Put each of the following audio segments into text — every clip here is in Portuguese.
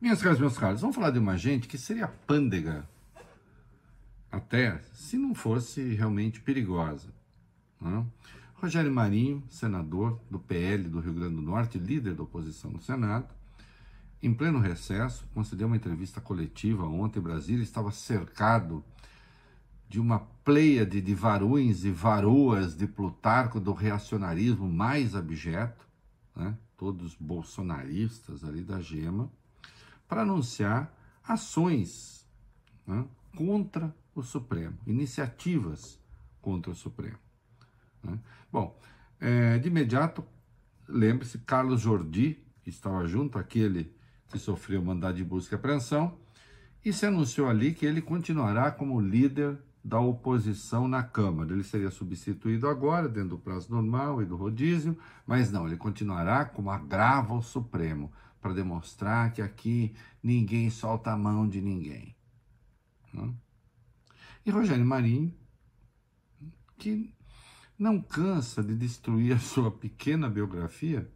Minhas caras, meus caros, vamos falar de uma gente que seria pândega, até se não fosse realmente perigosa. Né? Rogério Marinho, senador do PL do Rio Grande do Norte, líder da oposição no Senado, em pleno recesso, concedeu uma entrevista coletiva ontem. Brasília estava cercado de uma pleiade de varões e varoas de Plutarco do reacionarismo mais abjeto, né? todos bolsonaristas ali da gema para anunciar ações né, contra o Supremo, iniciativas contra o Supremo. Né? Bom, é, de imediato, lembre-se, Carlos Jordi estava junto, aquele que sofreu mandado de busca e apreensão, e se anunciou ali que ele continuará como líder da oposição na Câmara. Ele seria substituído agora, dentro do prazo normal e do rodízio, mas não, ele continuará como agravo ao Supremo para demonstrar que aqui ninguém solta a mão de ninguém. E Rogério Marinho, que não cansa de destruir a sua pequena biografia,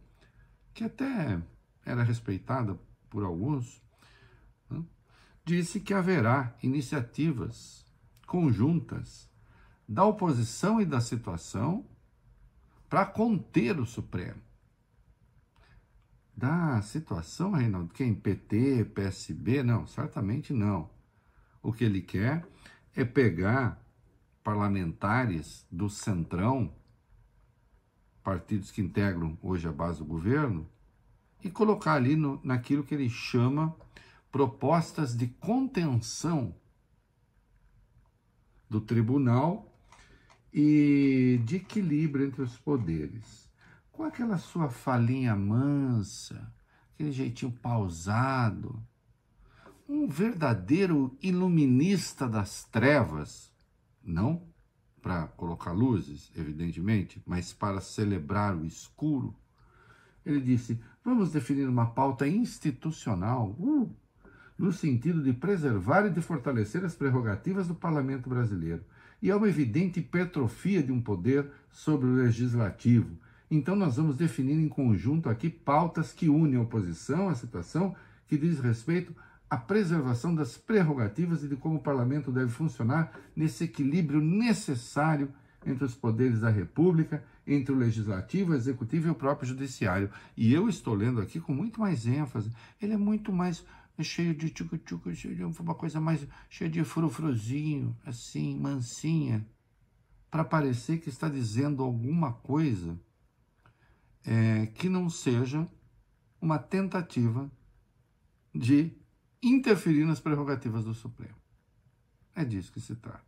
que até era respeitada por alguns, disse que haverá iniciativas conjuntas da oposição e da situação para conter o Supremo da situação, Reinaldo, quem PT, PSB, não, certamente não. O que ele quer é pegar parlamentares do Centrão, partidos que integram hoje a base do governo, e colocar ali no, naquilo que ele chama propostas de contenção do tribunal e de equilíbrio entre os poderes com aquela sua falinha mansa, aquele jeitinho pausado, um verdadeiro iluminista das trevas, não para colocar luzes, evidentemente, mas para celebrar o escuro. Ele disse: vamos definir uma pauta institucional, uh, no sentido de preservar e de fortalecer as prerrogativas do parlamento brasileiro. E é uma evidente hipertrofia de um poder sobre o legislativo, então, nós vamos definir em conjunto aqui pautas que unem a oposição à situação que diz respeito à preservação das prerrogativas e de como o parlamento deve funcionar nesse equilíbrio necessário entre os poderes da República, entre o legislativo, o executivo e o próprio judiciário. E eu estou lendo aqui com muito mais ênfase, ele é muito mais é cheio de tchucu-tchucu, cheio de uma coisa mais cheia de frufruzinho, assim, mansinha, para parecer que está dizendo alguma coisa é, que não seja uma tentativa de interferir nas prerrogativas do Supremo. É disso que se trata.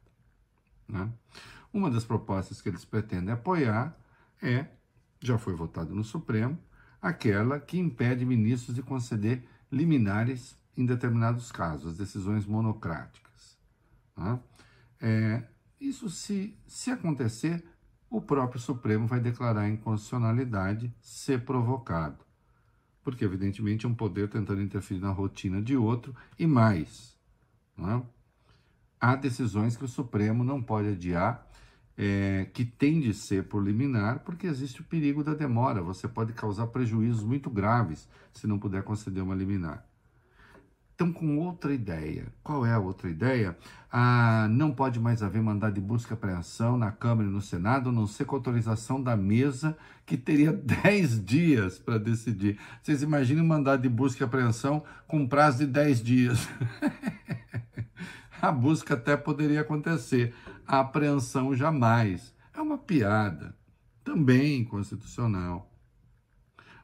Né? Uma das propostas que eles pretendem apoiar é, já foi votada no Supremo, aquela que impede ministros de conceder liminares em determinados casos, decisões monocráticas. Né? É, isso, se, se acontecer, o próprio Supremo vai declarar inconstitucionalidade se provocado. Porque, evidentemente, é um poder tentando interferir na rotina de outro e mais. É? Há decisões que o Supremo não pode adiar, é, que tem de ser por liminar, porque existe o perigo da demora. Você pode causar prejuízos muito graves se não puder conceder uma liminar estão com outra ideia. Qual é a outra ideia? Ah, não pode mais haver mandado de busca e apreensão na Câmara e no Senado, a não ser com autorização da mesa, que teria 10 dias para decidir. Vocês imaginem mandado de busca e apreensão com prazo de 10 dias. a busca até poderia acontecer, a apreensão jamais. É uma piada, também inconstitucional.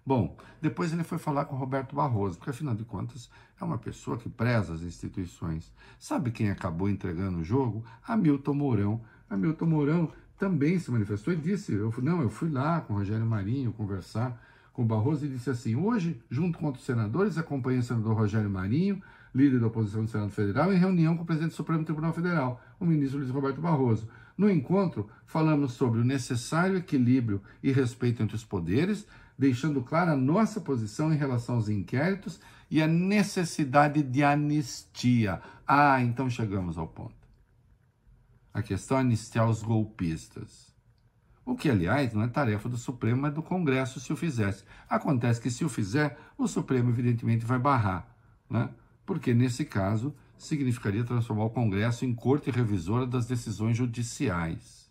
Bom, depois ele foi falar com Roberto Barroso, porque afinal de contas é uma pessoa que preza as instituições. Sabe quem acabou entregando o jogo? Hamilton Mourão. Hamilton Mourão também se manifestou e disse: eu, não, eu fui lá com o Rogério Marinho conversar com o Barroso e disse assim: hoje, junto com outros senadores, acompanhei o senador Rogério Marinho, líder da oposição do Senado Federal, em reunião com o presidente do Supremo Tribunal Federal, o ministro Luiz Roberto Barroso. No encontro, falamos sobre o necessário equilíbrio e respeito entre os poderes deixando clara a nossa posição em relação aos inquéritos e a necessidade de anistia. Ah, então chegamos ao ponto. A questão é anistiar os golpistas. O que, aliás, não é tarefa do Supremo, mas é do Congresso se o fizesse. Acontece que, se o fizer, o Supremo, evidentemente, vai barrar, né? porque, nesse caso, significaria transformar o Congresso em corte revisora das decisões judiciais.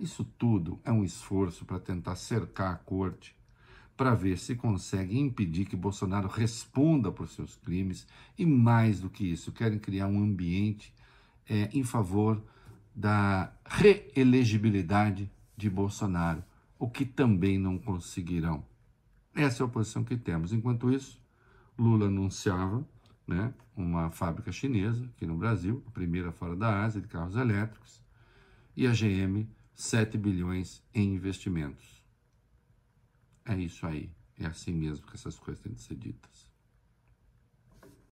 Isso tudo é um esforço para tentar cercar a corte, para ver se consegue impedir que Bolsonaro responda por seus crimes e, mais do que isso, querem criar um ambiente é, em favor da reelegibilidade de Bolsonaro, o que também não conseguirão. Essa é a posição que temos. Enquanto isso, Lula anunciava né, uma fábrica chinesa aqui no Brasil, a primeira fora da Ásia, de carros elétricos, e a GM 7 bilhões em investimentos. É isso aí. É assim mesmo que essas coisas têm de ser ditas.